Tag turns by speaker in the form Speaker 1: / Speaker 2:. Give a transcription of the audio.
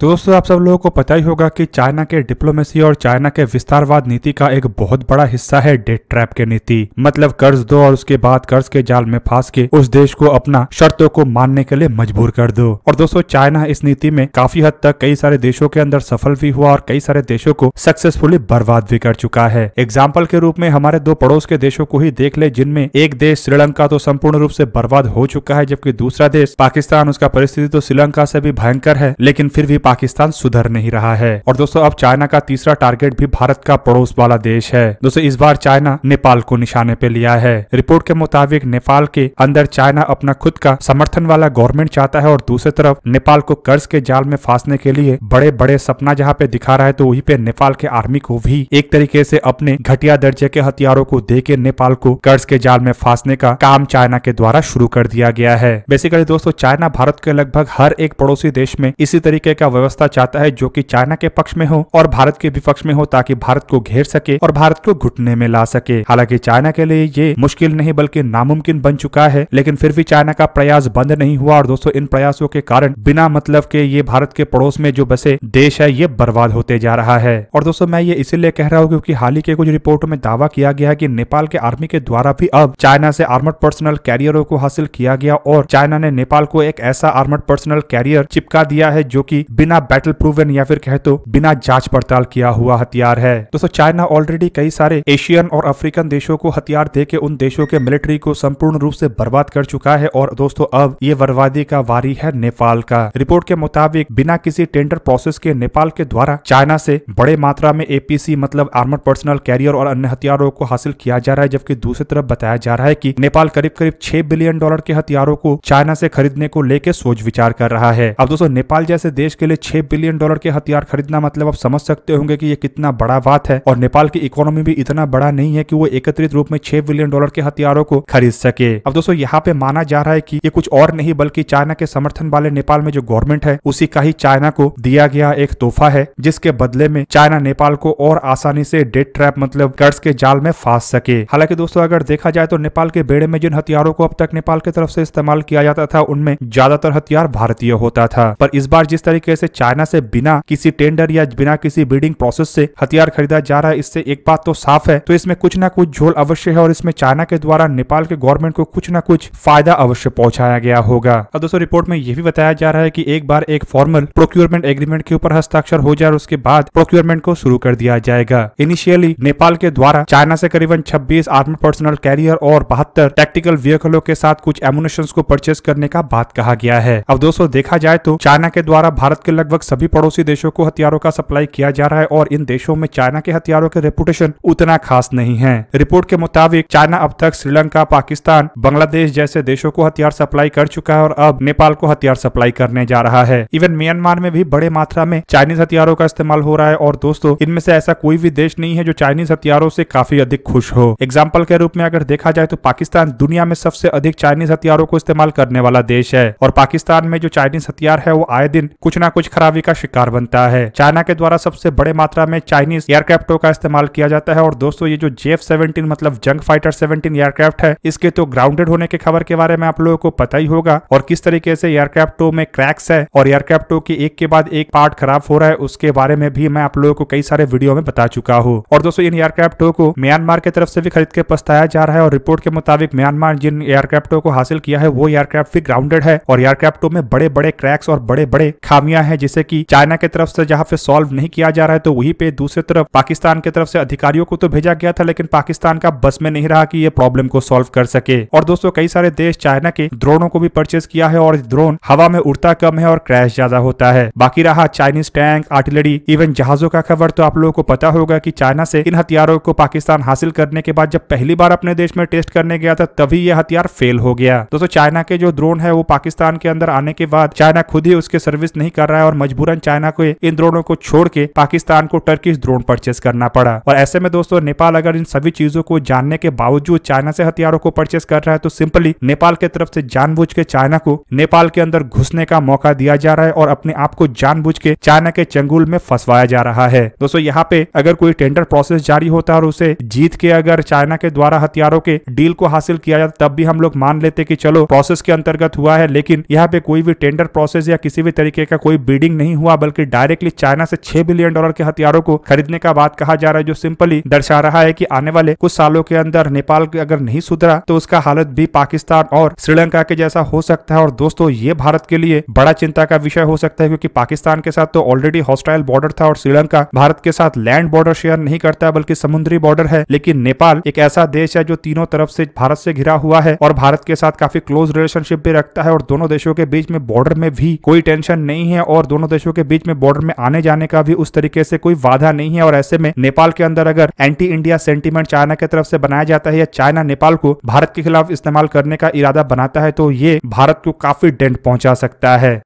Speaker 1: तो दोस्तों आप सब लोगों को पता ही होगा कि चाइना के डिप्लोमेसी और चाइना के विस्तारवाद नीति का एक बहुत बड़ा हिस्सा है डेट ट्रैप के नीति मतलब कर्ज दो और उसके बाद कर्ज के जाल में फंस के उस देश को अपना शर्तों को मानने के लिए मजबूर कर दो और दोस्तों चाइना इस नीति में काफी हद तक कई सारे देशों के अंदर सफल भी हुआ और कई सारे देशों को सक्सेसफुली बर्बाद भी कर चुका है एग्जाम्पल के रूप में हमारे दो पड़ोस के देशों को ही देख ले जिनमें एक देश श्रीलंका तो संपूर्ण रूप से बर्बाद हो चुका है जबकि दूसरा देश पाकिस्तान उसका परिस्थिति तो श्रीलंका से भी भयंकर है लेकिन फिर भी पाकिस्तान सुधर नहीं रहा है और दोस्तों अब चाइना का तीसरा टारगेट भी भारत का पड़ोस वाला देश है दोस्तों इस बार चाइना नेपाल को निशाने पे लिया है रिपोर्ट के मुताबिक नेपाल के अंदर चाइना अपना खुद का समर्थन वाला गवर्नमेंट चाहता है और दूसरी तरफ नेपाल को कर्ज के जाल में फांसने के लिए बड़े बड़े सपना जहाँ पे दिखा रहा है तो वही पे नेपाल के आर्मी को भी एक तरीके से अपने घटिया दर्जे के हथियारों को दे के नेपाल को कर्ज के जाल में फांसने का काम चाइना के द्वारा शुरू कर दिया गया है बेसिकली दोस्तों चाइना भारत के लगभग हर एक पड़ोसी देश में इसी तरीके का व्यवस्था चाहता है जो कि चाइना के पक्ष में हो और भारत के विपक्ष में हो ताकि भारत को घेर सके और भारत को घुटने में ला सके हालांकि चाइना के लिए ये मुश्किल नहीं बल्कि नामुमकिन बन चुका है लेकिन फिर भी चाइना का प्रयास बंद नहीं हुआ और दोस्तों इन प्रयासों के कारण बिना मतलब के ये भारत के पड़ोस में जो बसे देश है ये बर्बाद होते जा रहा है और दोस्तों मैं ये इसीलिए कह रहा हूँ क्योंकि हाल ही के कुछ रिपोर्टों में दावा किया गया है कि नेपाल के आर्मी के द्वारा भी अब चाइना से आर्म पर्सनल कैरियरों को हासिल किया गया और चाइना ने नेपाल को एक ऐसा आर्मड पर्सनल कैरियर चिपका दिया है जो की बिना बैटल प्रूवन या फिर कह तो बिना जांच पड़ताल किया हुआ हथियार है दोस्तों चाइना ऑलरेडी कई सारे एशियन और अफ्रीकन देशों को हथियार दे के उन देशों के मिलिट्री को संपूर्ण रूप से बर्बाद कर चुका है और दोस्तों अब ये बर्बादी का वारी है नेपाल का रिपोर्ट के मुताबिक बिना किसी टेंडर प्रोसेस के नेपाल के द्वारा चाइना से बड़े मात्रा में एपीसी मतलब आर्मर पर्सनल कैरियर और अन्य हथियारों को हासिल किया जा रहा है जबकि दूसरी तरफ बताया जा रहा है की नेपाल करीब करीब छह बिलियन डॉलर के हथियारों को चाइना से खरीदने को लेकर सोच विचार कर रहा है अब दोस्तों नेपाल जैसे देश के लिए लिए छह बिलियन डॉलर के हथियार खरीदना मतलब आप समझ सकते होंगे कि ये कितना बड़ा बात है और नेपाल की इकोनॉमी भी इतना बड़ा नहीं है कि वो एकत्रित रूप में छह बिलियन डॉलर के हथियारों को खरीद सके अब दोस्तों यहाँ पे माना जा रहा है की ये कुछ और नहीं बल्कि चाइना के समर्थन वाले नेपाल में जो गवर्नमेंट है उसी का ही चाइना को दिया गया एक तोहफा है जिसके बदले में चाइना नेपाल को और आसानी से डेट ट्रैप मतलब कर्ज के जाल में फांस सके हालांकि दोस्तों अगर देखा जाए तो नेपाल के बेड़े में जिन हथियारों को अब तक नेपाल की तरफ से इस्तेमाल किया जाता था उनमें ज्यादातर हथियार भारतीय होता था पर इस बार जिस तरीके से से चाइना से बिना किसी टेंडर या बिना किसी बिल्डिंग प्रोसेस से हथियार खरीदा जा रहा है इससे एक बात तो साफ है तो इसमें कुछ ना कुछ झोल अवश्य है और इसमें चाइना के द्वारा नेपाल के गवर्नमेंट को कुछ ना कुछ फायदा अवश्य पहुंचाया गया होगा अब दोस्तों रिपोर्ट में यह भी बताया जा रहा है की एक बार एक फॉर्मल प्रोक्योरमेंट एग्रीमेंट के ऊपर हस्ताक्षर हो जाए और उसके बाद प्रोक्योरमेंट को शुरू कर दिया जाएगा इनिशियली नेपाल के द्वारा चाइना से करीबन छब्बीस आर्मी पर्सनल कैरियर और बहत्तर टेक्टिकल व्हीकलों के साथ कुछ एमुनेशन को परचेस करने का बात कहा गया है अब दोस्तों देखा जाए तो चाइना के द्वारा भारत के लगभग सभी पड़ोसी देशों को हथियारों का सप्लाई किया जा रहा है और इन देशों में चाइना के हथियारों के रेपुटेशन उतना खास नहीं है रिपोर्ट के मुताबिक चाइना अब तक श्रीलंका पाकिस्तान बांग्लादेश जैसे देशों को हथियार सप्लाई कर चुका है और अब नेपाल को हथियार सप्लाई करने जा रहा है इवन म्यांमार में भी बड़े मात्रा में चाइनीज हथियारों का इस्तेमाल हो रहा है और दोस्तों इनमें से ऐसा कोई भी देश नहीं है जो चाइनीज हथियारों से काफी अधिक खुश हो एग्जाम्पल के रूप में अगर देखा जाए तो पाकिस्तान दुनिया में सबसे अधिक चाइनीज हथियारों को इस्तेमाल करने वाला देश है और पाकिस्तान में जो चाइनीज हथियार है वो आए दिन कुछ ना कुछ कुछ खराबी का शिकार बनता है चाइना के द्वारा सबसे बड़े मात्रा में चाइनीज एयरक्राफ्टों का इस्तेमाल किया जाता है और दोस्तों ये जो जेफ सेवेंटीन मतलब जंग फाइटर सेवेंटीन एयरक्राफ्ट है इसके तो ग्राउंडेड होने के खबर के बारे में आप लोगों को पता ही होगा और किस तरीके से एयरक्राफ्टों में क्रैक्स है और एयरक्राफ्टों के एक के बाद एक पार्ट खराब हो रहा है उसके बारे में भी मैं आप लोगों को कई सारे वीडियो में बता चुका हूँ और दोस्तों इन एयरक्राफ्टों को म्यांमार की तरफ से भी खरीद के पछताया जा रहा है और रिपोर्ट के मुताबिक म्यांमार जिन एयरक्राफ्टों को हासिल किया है वो एयरक्राफ्ट भी ग्राउंडेड है और एयरक्राफ्टों में बड़े बड़े क्रैक्स और बड़े बड़े खामियां है जिसे की चाइना की तरफ से जहाँ पे सॉल्व नहीं किया जा रहा है तो वहीं पे दूसरी तरफ पाकिस्तान की तरफ से अधिकारियों को तो भेजा गया था लेकिन पाकिस्तान का बस में नहीं रहा कि ये प्रॉब्लम को सॉल्व कर सके और दोस्तों कई सारे देश चाइना के ड्रोनों को भी परचेज किया है और ड्रोन हवा में उड़ता कम है और क्रैश ज्यादा होता है बाकी रहा चाइनीज टैंक आर्टिलरी इवन जहाजों का खबर तो आप लोगों को पता होगा की चाइना से इन हथियारों को पाकिस्तान हासिल करने के बाद जब पहली बार अपने देश में टेस्ट करने गया था तभी यह हथियार फेल हो गया दोस्तों चाइना के जो ड्रोन है वो पाकिस्तान के अंदर आने के बाद चाइना खुद ही उसके सर्विस नहीं कर रहा रहा है और मजबूरन चाइना को इन ड्रोनों को छोड़ के पाकिस्तान को टर्किश ड्रोन परचेस करना पड़ा और ऐसे में दोस्तों नेपाल अगर इन सभी चीजों को जानने के बावजूद चाइना से हथियारों को परचेस कर रहा है तो सिंपली नेपाल के तरफ से जानबूझ के चाइना को नेपाल के अंदर घुसने का मौका दिया जा रहा है और अपने आप को जानबूझ के चाइना के चंगुल में फंसवाया जा रहा है दोस्तों यहाँ पे अगर कोई टेंडर प्रोसेस जारी होता है और उसे जीत के अगर चाइना के द्वारा हथियारों के डील को हासिल किया जाता तब भी हम लोग मान लेते कि चलो प्रोसेस के अंतर्गत हुआ है लेकिन यहाँ पे कोई भी टेंडर प्रोसेस या किसी भी तरीके का कोई बीडिंग नहीं हुआ बल्कि डायरेक्टली चाइना से छह बिलियन डॉलर के हथियारों को खरीदने का बात कहा जा रहा है जो सिंपली दर्शा रहा है की आने वाले कुछ सालों के अंदर नेपाल अगर नहीं सुधरा तो उसका हालत भी पाकिस्तान और श्रीलंका के जैसा हो सकता है और दोस्तों ये भारत के लिए बड़ा चिंता का विषय हो सकता है क्योंकि पाकिस्तान के साथ तो ऑलरेडी हॉस्टाइल बॉर्डर था और श्रीलंका भारत के साथ लैंड बॉर्डर शेयर नहीं करता बल्कि समुद्री बॉर्डर है लेकिन नेपाल एक ऐसा देश है जो तीनों तरफ से भारत से घिरा हुआ है और भारत के साथ काफी क्लोज रिलेशनशिप भी रखता है और दोनों देशों के बीच में बॉर्डर में भी कोई टेंशन नहीं है और और दोनों देशों के बीच में बॉर्डर में आने जाने का भी उस तरीके से कोई वाधा नहीं है और ऐसे में नेपाल के अंदर अगर एंटी इंडिया सेंटीमेंट चाइना की तरफ से बनाया जाता है या चाइना नेपाल को भारत के खिलाफ इस्तेमाल करने का इरादा बनाता है तो ये भारत को काफी डेंट पहुंचा सकता है